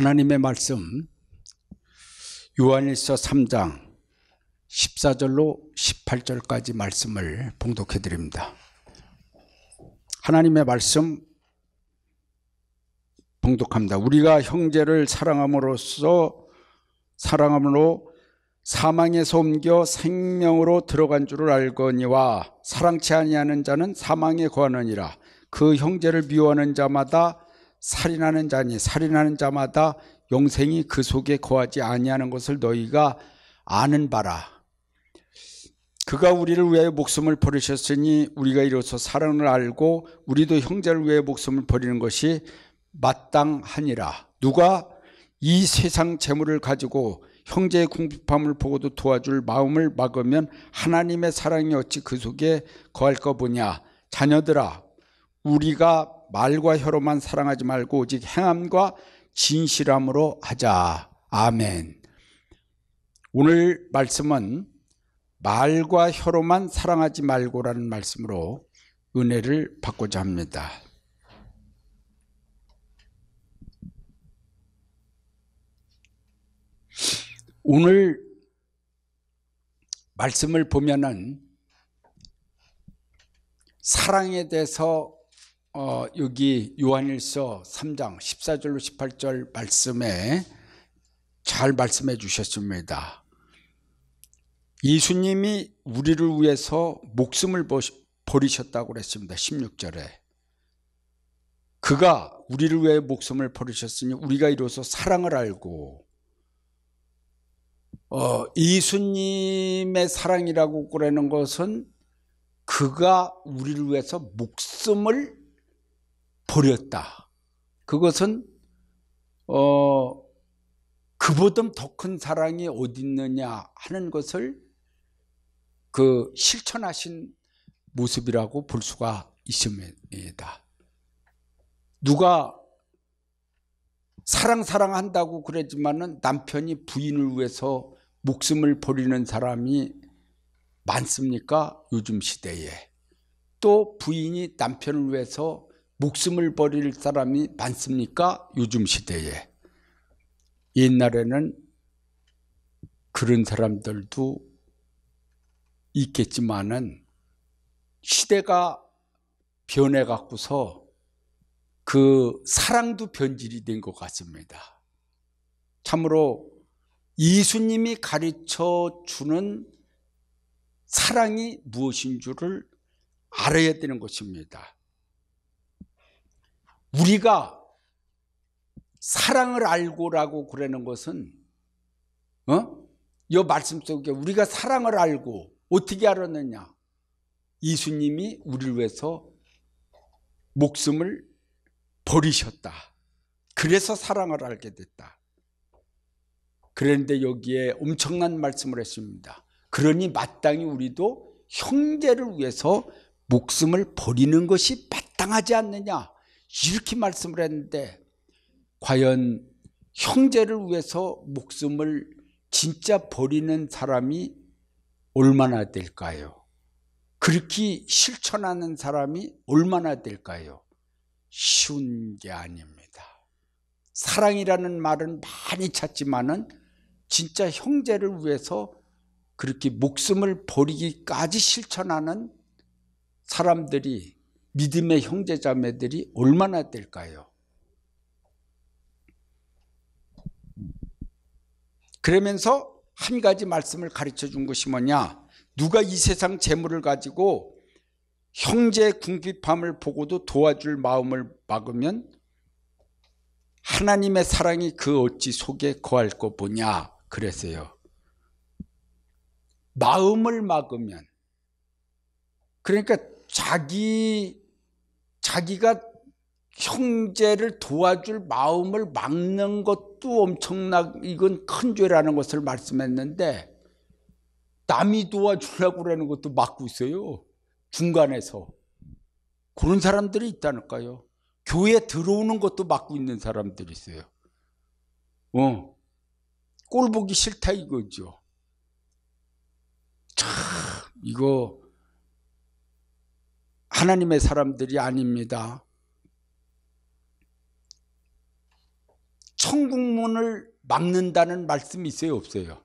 하나님의 말씀 요한일서 3장 14절로 18절까지 말씀을 봉독해 드립니다. 하나님의 말씀 봉독합니다. 우리가 형제를 사랑함으로써 사랑함으로 사망에서 옮겨 생명으로 들어간 줄을 알거니와 사랑치 아니하는 자는 사망에 거하느니라 그 형제를 미워하는 자마다 살인하는 자니 살인하는 자마다 영생이 그 속에 거하지 아니하는 것을 너희가 아는 바라. 그가 우리를 위하여 목숨을 버리셨으니 우리가 이로써 사랑을 알고 우리도 형제를 위해 목숨을 버리는 것이 마땅하니라. 누가 이 세상 재물을 가지고 형제의 궁핍함을 보고도 도와줄 마음을 막으면 하나님의 사랑이 어찌 그 속에 거할 거 보냐. 자녀들아, 우리가 말과 혀로만 사랑하지 말고 오직 행함과 진실함으로 하자. 아멘. 오늘 말씀은 말과 혀로만 사랑하지 말고라는 말씀으로 은혜를 받고자 합니다. 오늘 말씀을 보면은 사랑에 대해서 어, 여기 요한일서 3장 14절로 18절 말씀에 잘 말씀해 주셨습니다. 예수님이 우리를 위해서 목숨을 버리셨다고 그랬습니다. 16절에. 그가 우리를 위해 목숨을 버리셨으니 우리가 이로써 사랑을 알고 어, 예수님의 사랑이라고 그러는 것은 그가 우리를 위해서 목숨을 버렸다. 그것은 어 그보다 더 큰 사랑이 어디 있느냐 하는 것을 그 실천하신 모습이라고 볼 수가 있습니다. 누가 사랑 사랑한다고 그랬지만은 남편이 부인을 위해서 목숨을 버리는 사람이 많습니까? 요즘 시대에. 또 부인이 남편을 위해서 목숨을 버릴 사람이 많습니까? 요즘 시대에. 옛날에는 그런 사람들도 있겠지만은 시대가 변해 갖고서 그 사랑도 변질이 된 것 같습니다. 참으로 예수님이 가르쳐 주는 사랑이 무엇인 줄을 알아야 되는 것입니다. 우리가 사랑을 알고라고 그러는 것은 어? 이 말씀 속에 우리가 사랑을 알고 어떻게 알았느냐? 예수님이 우리를 위해서 목숨을 버리셨다. 그래서 사랑을 알게 됐다. 그런데 여기에 엄청난 말씀을 했습니다. 그러니 마땅히 우리도 형제를 위해서 목숨을 버리는 것이 마땅하지 않느냐. 이렇게 말씀을 했는데 과연 형제를 위해서 목숨을 진짜 버리는 사람이 얼마나 될까요? 그렇게 실천하는 사람이 얼마나 될까요? 쉬운 게 아닙니다. 사랑이라는 말은 많이 찾지만은 진짜 형제를 위해서 그렇게 목숨을 버리기까지 실천하는 사람들이 믿음의 형제자매들이 얼마나 될까요? 그러면서 한 가지 말씀을 가르쳐 준 것이 뭐냐? 누가 이 세상 재물을 가지고 형제 궁핍함을 보고도 도와줄 마음을 막으면 하나님의 사랑이 그 어찌 속에 거할 거 보냐 그랬어요. 마음을 막으면 그러니까 자기 자기가 형제를 도와줄 마음을 막는 것도 엄청나 이건 큰 죄라는 것을 말씀했는데 남이 도와주려고 그러는 것도 막고 있어요. 중간에서 그런 사람들이 있다니까요. 교회 에 들어오는 것도 막고 있는 사람들이 있어요. 어. 꼴 보기 싫다 이거죠. 참 이거 하나님의 사람들이 아닙니다. 천국문을 막는다는 말씀이 있어요 없어요?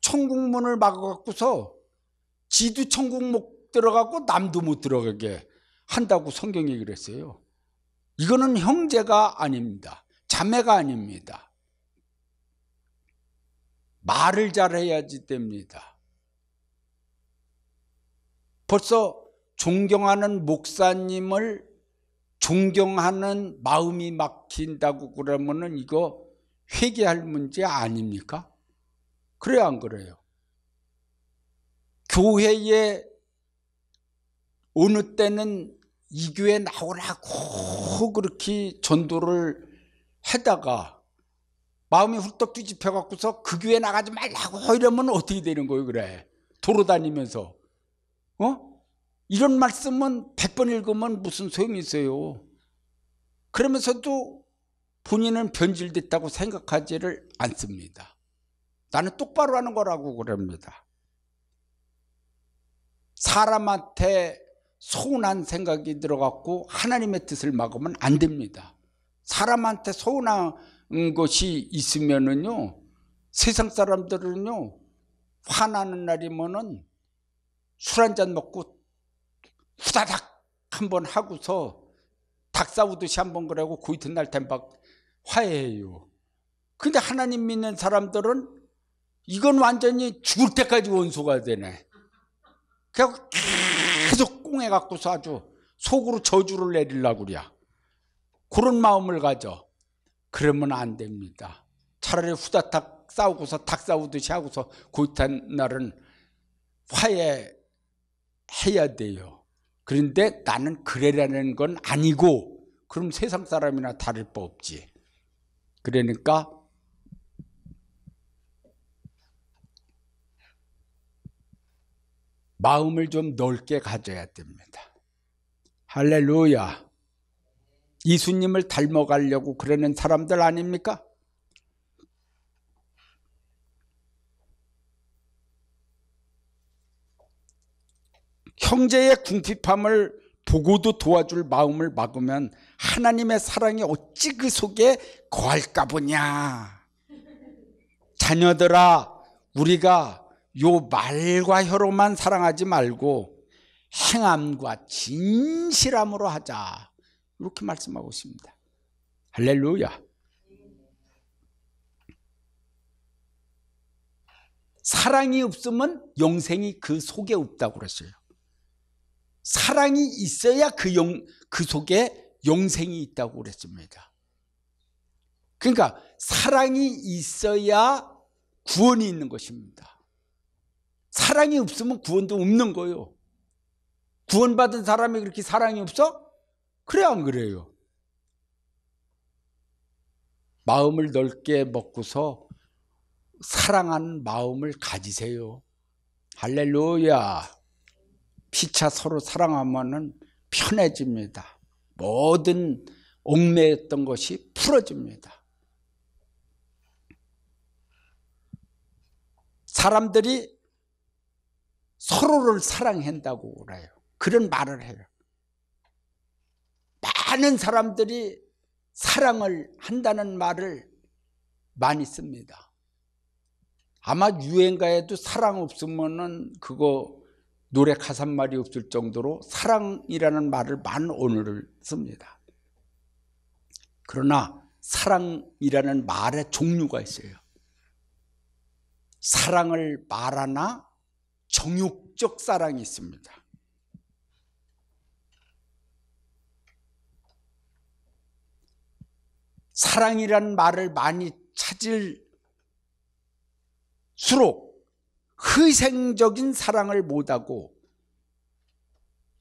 천국문을 막아갖고서 지도 천국 못 들어가고 남도 못 들어가게 한다고 성경이 그랬어요. 이거는 형제가 아닙니다. 자매가 아닙니다. 말을 잘해야지 됩니다. 벌써 존경하는 목사님을 존경하는 마음이 막힌다고 그러면은 이거 회개할 문제 아닙니까? 그래안 그래요? 교회에 어느 때는 이 교회 나오라고 그렇게 전도를 하다가 마음이 훌떡 뒤집혀갖고서 그 교회 나가지 말라고 이러면 어떻게 되는 거예요, 그래? 돌아다니면서. 어? 이런 말씀은 100번 읽으면 무슨 소용이 있어요. 그러면서도 본인은 변질됐다고 생각하지를 않습니다. 나는 똑바로 하는 거라고 그럽니다. 사람한테 서운한 생각이 들어갔고 하나님의 뜻을 막으면 안 됩니다. 사람한테 서운한 것이 있으면은요, 세상 사람들은요, 화나는 날이면은 술 한 잔 먹고 후다닥 한 번 하고서 닭 싸우듯이 한 번 그러고 그 이튿날 템박 화해해요. 근데 하나님 믿는 사람들은 이건 완전히 죽을 때까지 원수가 되네. 계속 꽁해 갖고서 아주 속으로 저주를 내리려고 그래. 그런 마음을 가져. 그러면 안 됩니다. 차라리 후다닥 싸우고서 닭 싸우듯이 하고서 고이탄 날은 화해해야 돼요. 그런데 나는 그래라는 건 아니고 그럼 세상 사람이나 다를 바 없지. 그러니까 마음을 좀 넓게 가져야 됩니다. 할렐루야. 이수님을 닮아가려고 그러는 사람들 아닙니까? 형제의 궁핍함을 보고도 도와줄 마음을 막으면 하나님의 사랑이 어찌 그 속에 거할까 보냐. 자녀들아, 우리가 요 말과 혀로만 사랑하지 말고 행함과 진실함으로 하자. 이렇게 말씀하고 있습니다. 할렐루야. 사랑이 없으면 영생이 그 속에 없다고 그랬어요. 사랑이 있어야 그, 용, 그 속에 용생이 있다고 그랬습니다. 그러니까 사랑이 있어야 구원이 있는 것입니다. 사랑이 없으면 구원도 없는 거요. 예 구원받은 사람이 그렇게 사랑이 없어? 그래 안 그래요? 마음을 넓게 먹고서 사랑하는 마음을 가지세요. 할렐루야. 피차 서로 사랑하면 편해집니다. 모든 옥매였던 것이 풀어집니다. 사람들이 서로를 사랑한다고 그래요. 그런 말을 해요. 많은 사람들이 사랑을 한다는 말을 많이 씁니다. 아마 유행가에도 사랑 없으면은 그거 노래가산 말이 없을 정도로 사랑이라는 말을 만 오늘을 씁니다. 그러나 사랑이라는 말의 종류가 있어요. 사랑을 말하나 정욕적 사랑이 있습니다. 사랑이란 말을 많이 찾을수록 희생적인 사랑을 못하고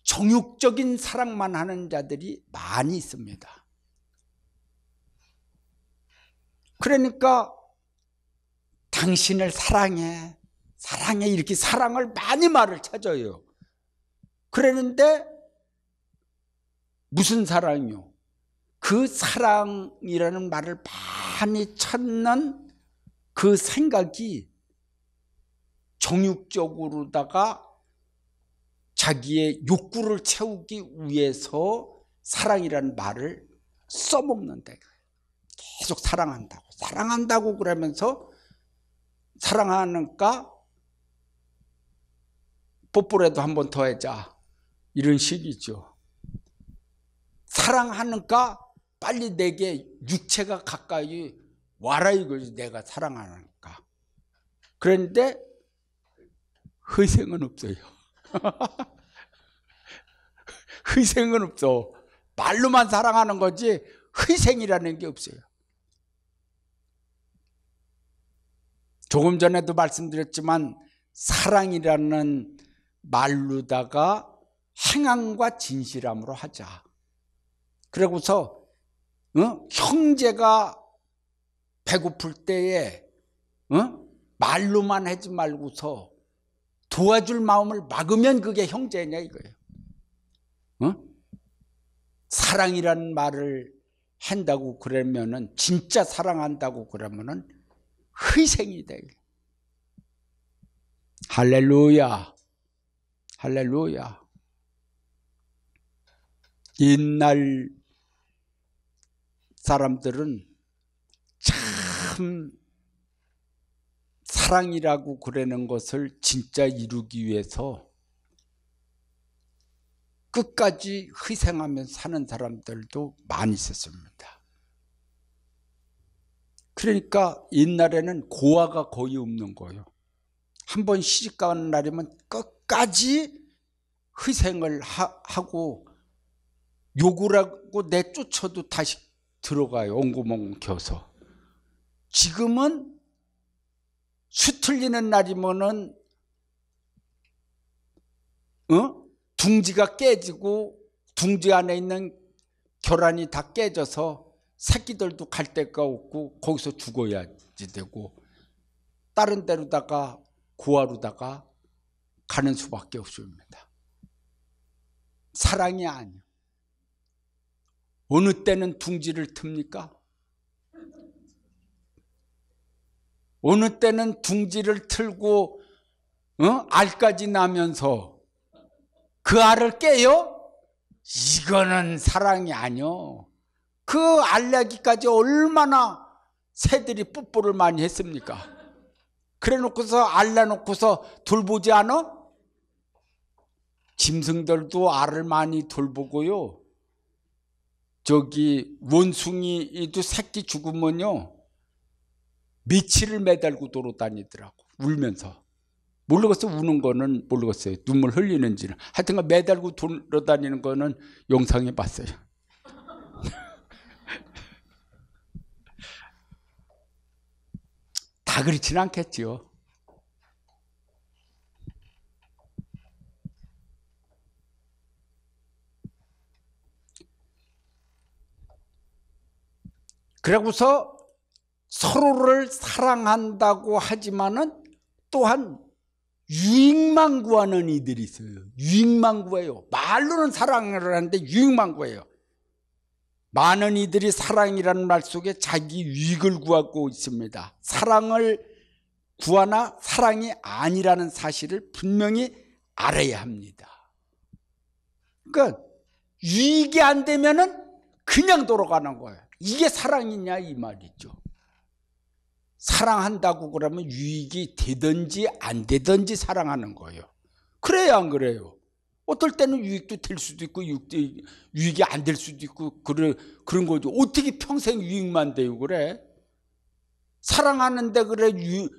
정육적인 사랑만 하는 자들이 많이 있습니다. 그러니까 당신을 사랑해 사랑해 이렇게 사랑을 많이 말을 찾아요. 그러는데 무슨 사랑이요? 그 사랑이라는 말을 많이 찾는 그 생각이 정육적으로다가 자기의 욕구를 채우기 위해서 사랑이라는 말을 써먹는데 계속 사랑한다고 사랑한다고 그러면서 사랑하니까 뽀뽀라도 한번 더 하자 이런 식이죠 사랑하니까 빨리 내게 육체가 가까이 와라 이거지 내가 사랑하니까 그런데 희생은 없어요. 희생은 없어. 말로만 사랑하는 거지 희생이라는 게 없어요. 조금 전에도 말씀드렸지만 사랑이라는 말로다가 행함과 진실함으로 하자. 그러고서 어? 형제가 배고플 때에 어? 말로만 하지 말고서 도와줄 마음을 막으면 그게 형제냐 이거예요. 어? 사랑이라는 말을 한다고 그러면은 진짜 사랑한다고 그러면은 희생이 돼. 할렐루야. 할렐루야. 옛날 사람들은 참 사랑이라고 그러는 것을 진짜 이루기 위해서 끝까지 희생하면 사는 사람들도 많이 있었습니다. 그러니까 옛날에는 고아가 거의 없는 거예요. 한번 시집 가는 날이면 끝까지 희생을 하, 고 욕을하고 내쫓아도 다시 들어가요. 옹고몽 켜서. 지금은 수틀리는 날이면은 어? 둥지가 깨지고 둥지 안에 있는 결란이 다 깨져서 새끼들도 갈 데가 없고 거기서 죽어야지 되고 다른 데로다가 고아로다가 가는 수밖에 없습니다. 사랑이 아니요. 어느 때는 둥지를 틉니까? 어느 때는 둥지를 틀고 어? 알까지 나면서 그 알을 깨요? 이거는 사랑이 아니요. 그 알내기까지 얼마나 새들이 뽀뽀를 많이 했습니까? 그래 놓고서 알라 놓고서 돌보지 않아? 짐승들도 알을 많이 돌보고요. 저기 원숭이도 새끼 죽으면요. 미치를 매달고 도로 다니더라고 울면서 모르겠어 우는 거는 모르겠어요 눈물 흘리는지는 하여튼간 매달고 돌아다니는 거는 영상에 봤어요 다 그렇진 않겠지요 그러고서 서로를 사랑한다고 하지만은 또한 유익만 구하는 이들이 있어요. 유익만 구해요. 말로는 사랑을 하는데 유익만 구해요. 많은 이들이 사랑이라는 말 속에 자기 유익을 구하고 있습니다. 사랑을 구하나 사랑이 아니라는 사실을 분명히 알아야 합니다. 그러니까 유익이 안 되면은 그냥 돌아가는 거예요. 이게 사랑이냐 이 말이죠. 사랑한다고 그러면 유익이 되든지 안 되든지 사랑하는 거예요. 그래야 안 그래요. 어떨 때는 유익도 될 수도 있고 유익이 안 될 수도 있고 그런 그런 거죠. 어떻게 평생 유익만 돼요 그래? 사랑하는데 그래 유,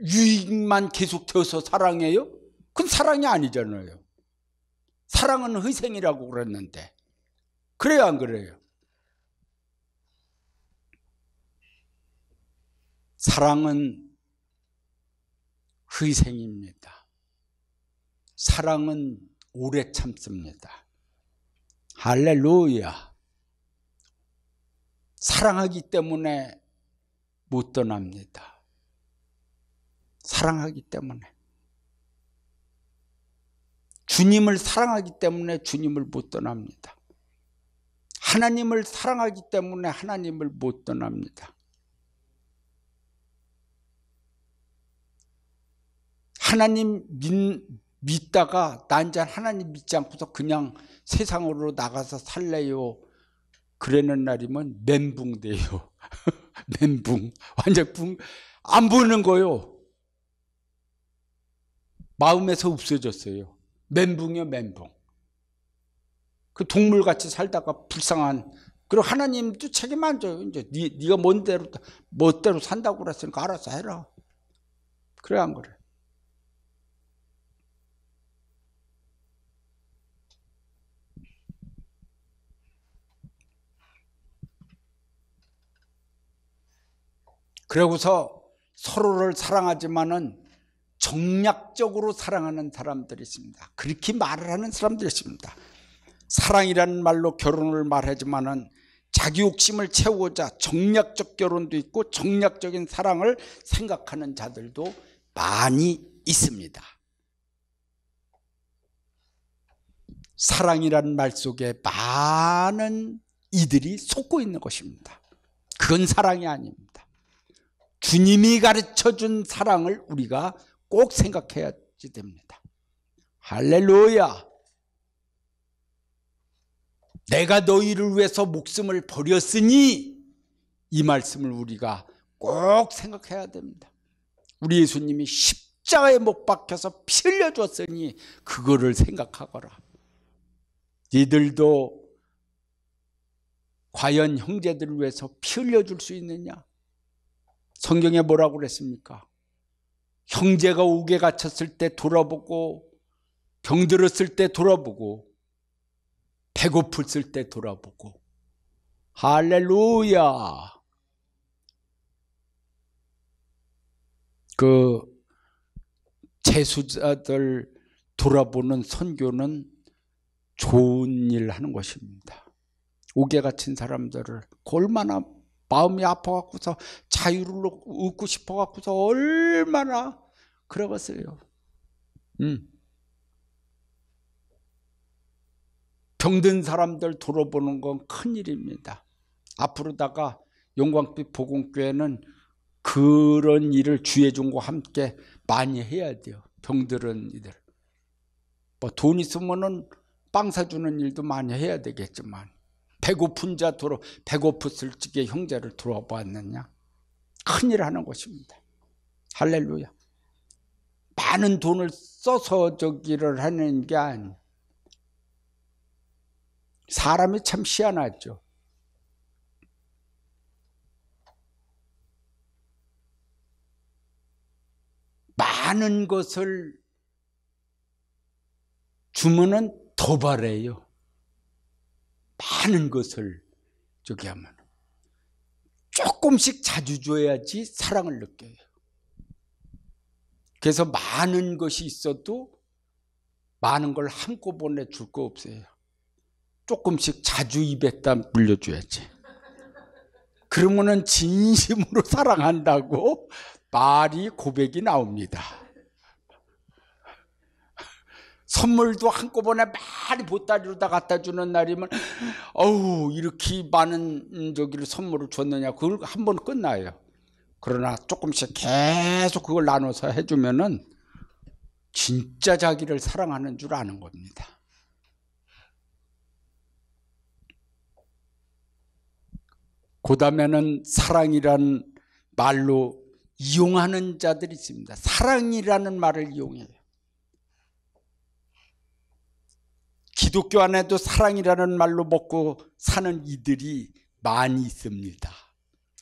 유익만 계속되어서 사랑해요? 그건 사랑이 아니잖아요. 사랑은 희생이라고 그랬는데 그래야 안 그래요. 사랑은 희생입니다. 사랑은 오래 참습니다. 할렐루야. 사랑하기 때문에 못 떠납니다. 사랑하기 때문에. 주님을 사랑하기 때문에 주님을 못 떠납니다. 하나님을 사랑하기 때문에 하나님을 못 떠납니다. 하나님 믿, 다가 난자 하나님 믿지 않고서 그냥 세상으로 나가서 살래요. 그러는 날이면 멘붕 돼요. 멘붕. 완전 붕. 안 보는 거요. 마음에서 없어졌어요. 멘붕이요, 멘붕. 그 동물같이 살다가 불쌍한 그리고 하나님도 책임 안 져요. 이제 네, 네가 뭔대로 멋대로 뭐 산다고 그랬으니까 알아서 해라. 그래 안 그래? 그러고서 서로를 사랑하지만은 정략적으로 사랑하는 사람들이 있습니다. 그렇게 말을 하는 사람들이 있습니다. 사랑이라는 말로 결혼을 말하지만은 자기 욕심을 채우고자 정략적 결혼도 있고 정략적인 사랑을 생각하는 자들도 많이 있습니다. 사랑이라말 속에 많은 이들이 속고 있는 것입니다. 그건 사랑이 아닙니다. 주님이 가르쳐준 사랑을 우리가 꼭 생각해야 됩니다. 할렐루야! 내가 너희를 위해서 목숨을 버렸으니 이 말씀을 우리가 꼭 생각해야 됩니다. 우리 예수님이 십자가에 못 박혀서 피 흘려줬으니 그거를 생각하거라. 니들도 과연 형제들을 위해서 피 흘려줄 수 있느냐? 성경에 뭐라고 그랬습니까? 형제가 옥에 갇혔을 때 돌아보고 병들었을 때 돌아보고 배고플 때 돌아보고 할렐루야 그 재수자들 돌아보는 선교는 좋은 일 하는 것입니다. 옥에 갇힌 사람들을 얼마나 마음이 아파갖고서 자유를 얻고 싶어갖고서 얼마나 그러겠어요. 음. 병든 사람들 돌아보는 건 큰일입니다. 앞으로다가 용광빛 보건교회는 그런 일을 주의종과 함께 많이 해야 돼요. 병들은 이들. 뭐돈있으면빵 사주는 일도 많이 해야 되겠지만 배고픈 자 도로 배고프을 적에 형제를 돌아보았느냐 큰일 하는 것입니다 할렐루야 많은 돈을 써서 저기를 하는 게아니에 사람이 참 희한하죠 많은 것을 주문은 도발해요 많은 것을 저기 하면 조금씩 자주 줘야지 사랑을 느껴요. 그래서 많은 것이 있어도 많은 걸 한꺼번에 줄 거 없어요. 조금씩 자주 입에다 물려줘야지. 그러면은 진심으로 사랑한다고 말이 고백이 나옵니다. 선물도 한꺼번에 많이 보따리로다 갖다 주는 날이면 어우 이렇게 많은 저기를 선물을 줬느냐 그걸 한 번 끝나요. 그러나 조금씩 계속 그걸 나눠서 해주면은 진짜 자기를 사랑하는 줄 아는 겁니다. 그 다음에는 사랑이란 말로 이용하는 자들이 있습니다. 사랑이라는 말을 이용해요. 기독교 안에도 사랑이라는 말로 먹고 사는 이들이 많이 있습니다.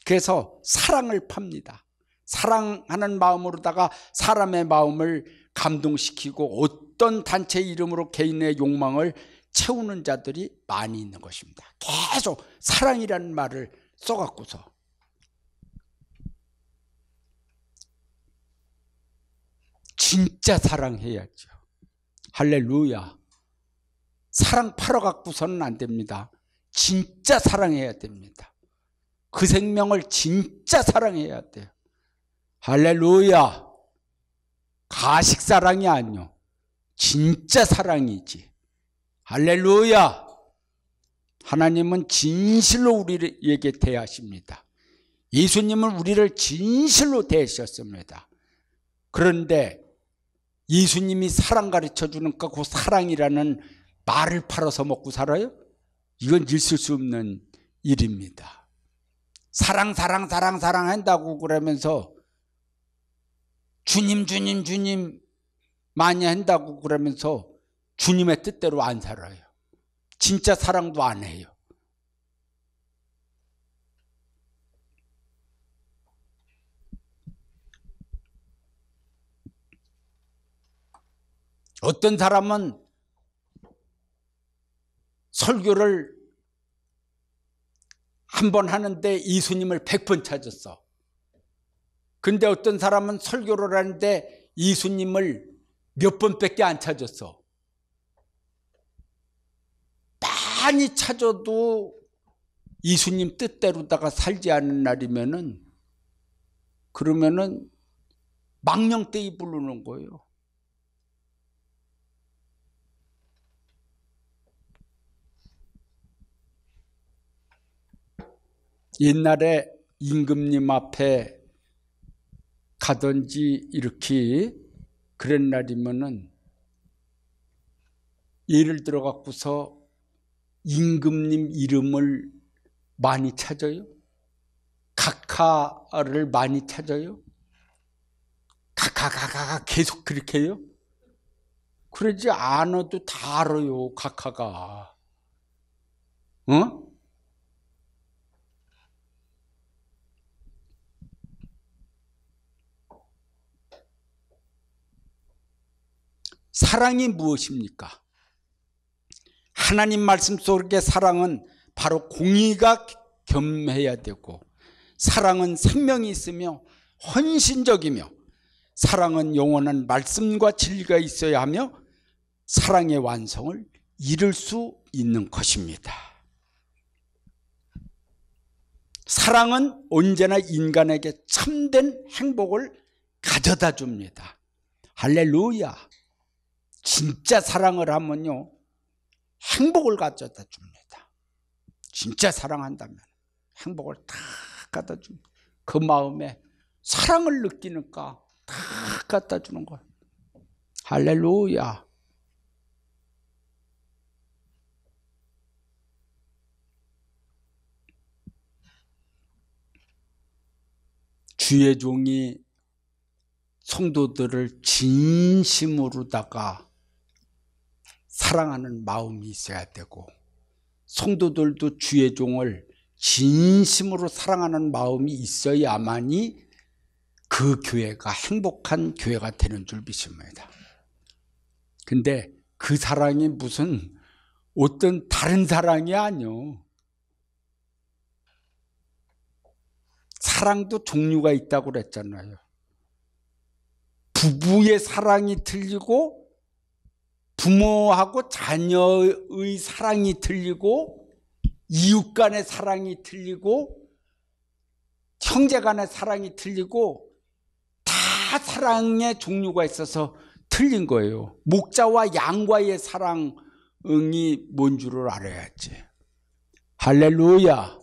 그래서 사랑을 팝니다. 사랑하는 마음으로다가 사람의 마음을 감동시키고 어떤 단체 이름으로 개인의 욕망을 채우는 자들이 많이 있는 것입니다. 계속 사랑이라는 말을 써갖고서 진짜 사랑해야죠. 할렐루야. 사랑 팔아갖고서는 안 됩니다. 진짜 사랑해야 됩니다. 그 생명을 진짜 사랑해야 돼요. 할렐루야. 가식 사랑이 아니요. 진짜 사랑이지. 할렐루야. 하나님은 진실로 우리에게 대하십니다. 예수님은 우리를 진실로 대하셨습니다. 그런데 예수님이 사랑 가르쳐 주는 거그 사랑이라는 말을 팔아서 먹고 살아요? 이건 있을 수 없는 일입니다. 사랑, 사랑, 사랑, 사랑 한다고 그러면서 주님, 주님, 주님 많이 한다고 그러면서 주님의 뜻대로 안 살아요. 진짜 사랑도 안 해요. 어떤 사람은 설교를 한 번 하는데 이수님을 100번 찾았어. 근데 어떤 사람은 설교를 하는데 이수님을 몇 번밖에 안 찾았어. 많이 찾아도 이수님 뜻대로다가 살지 않는 날이면은 그러면은 망령 때이 부르는 거예요. 옛날에 임금님 앞에 가든지 이렇게 그런 날이면은 예를 들어 갖고서 임금님 이름을 많이 찾아요. 각하를 많이 찾아요. 각하가가가 계속 그렇게 해요. 그러지 않아도 다 알아요, 각하가. 어? 사랑이 무엇입니까? 하나님 말씀 속의 사랑은 바로 공의가 겸해야 되고 사랑은 생명이 있으며 헌신적이며 사랑은 영원한 말씀과 진리가 있어야 하며 사랑의 완성을 이룰 수 있는 것입니다. 사랑은 언제나 인간에게 참된 행복을 가져다 줍니다. 할렐루야. 진짜 사랑을 하면요. 행복을 가져다 줍니다. 진짜 사랑한다면 행복을 다 갖다 줍니다. 그 마음에 사랑을 느끼니까 다 갖다 주는 거예요. 할렐루야. 주의 종이 성도들을 진심으로다가 사랑하는 마음이 있어야 되고 성도들도 주의 종을 진심으로 사랑하는 마음이 있어야만이 그 교회가 행복한 교회가 되는 줄 믿습니다. 근데 그 사랑이 무슨 어떤 다른 사랑이 아니요. 사랑도 종류가 있다고 그랬잖아요. 부부의 사랑이 틀리고 부모하고 자녀의 사랑이 틀리고 이웃 간의 사랑이 틀리고 형제 간의 사랑이 틀리고 다 사랑의 종류가 있어서 틀린 거예요. 목자와 양과의 사랑이 뭔 줄을 알아야지. 할렐루야.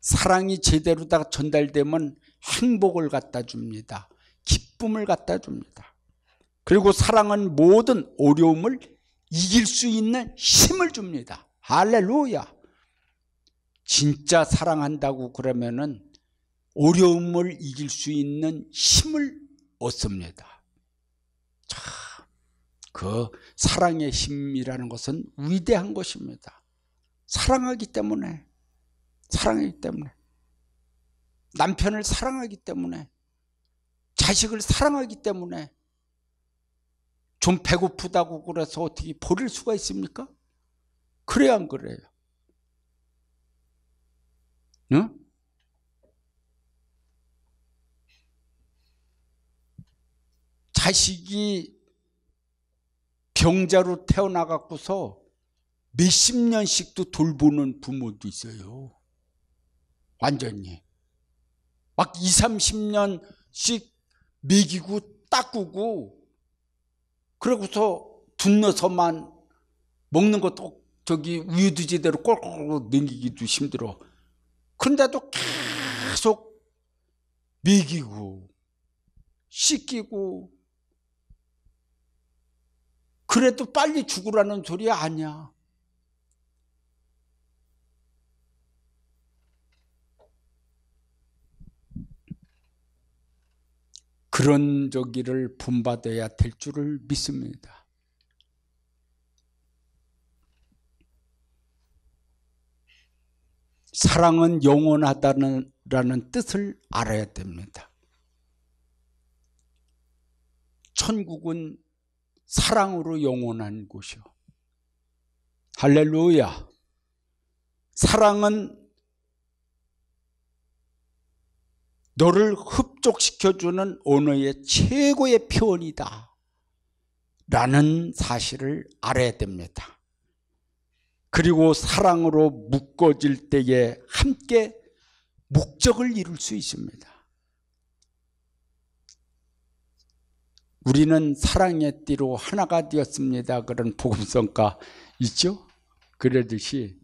사랑이 제대로 다 전달되면 행복을 갖다 줍니다. 기쁨을 갖다 줍니다. 그리고 사랑은 모든 어려움을 이길 수 있는 힘을 줍니다. 할렐루야. 진짜 사랑한다고 그러면은 어려움을 이길 수 있는 힘을 얻습니다. 참, 그 사랑의 힘이라는 것은 위대한 것입니다. 사랑하기 때문에, 사랑하기 때문에, 남편을 사랑하기 때문에, 자식을 사랑하기 때문에 좀 배고프다고 그래서 어떻게 버릴 수가 있습니까? 그래 안 그래요? 응? 자식이 병자로 태어나갖고서 몇십 년씩도 돌보는 부모도 있어요. 완전히. 막2 30년씩 먹이고 닦고 그러고서 분노서만 먹는 것도 저기 우유도 제대로 꼴꼴 넘기기도 힘들어. 그런데도 계속 먹이고 씻기고 그래도 빨리 죽으라는 소리 아니야. 그런 저기를 분받아야 될 줄을 믿습니다. 사랑은 영원하다는 는 뜻을 알아야 됩니다. 천국은 사랑으로 영원한 곳이요. 할렐루야. 사랑은 너를 흡족시켜주는 언어의 최고의 표현이다 라는 사실을 알아야 됩니다 그리고 사랑으로 묶어질 때에 함께 목적을 이룰 수 있습니다 우리는 사랑의 띠로 하나가 되었습니다 그런 복음성가 있죠? 그러듯이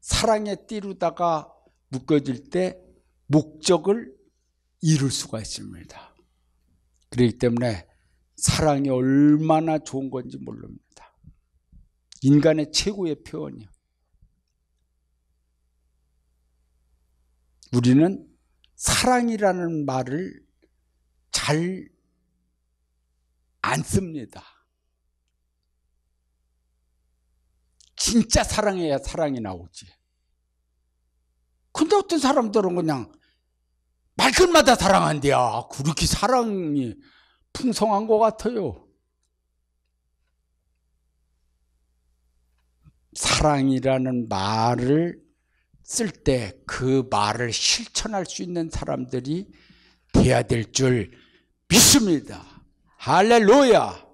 사랑의 띠로다가 묶어질 때 목적을 이룰 수가 있습니다. 그렇기 때문에 사랑이 얼마나 좋은 건지 모릅니다. 인간의 최고의 표현이요. 우리는 사랑이라는 말을 잘 안 씁니다. 진짜 사랑해야 사랑이 나오지. 근데 어떤 사람들은 그냥 말끝마다 사랑한대야. 아, 그렇게 사랑이 풍성한 것 같아요. 사랑이라는 말을 쓸 때 그 말을 실천할 수 있는 사람들이 돼야 될 줄 믿습니다. 할렐루야!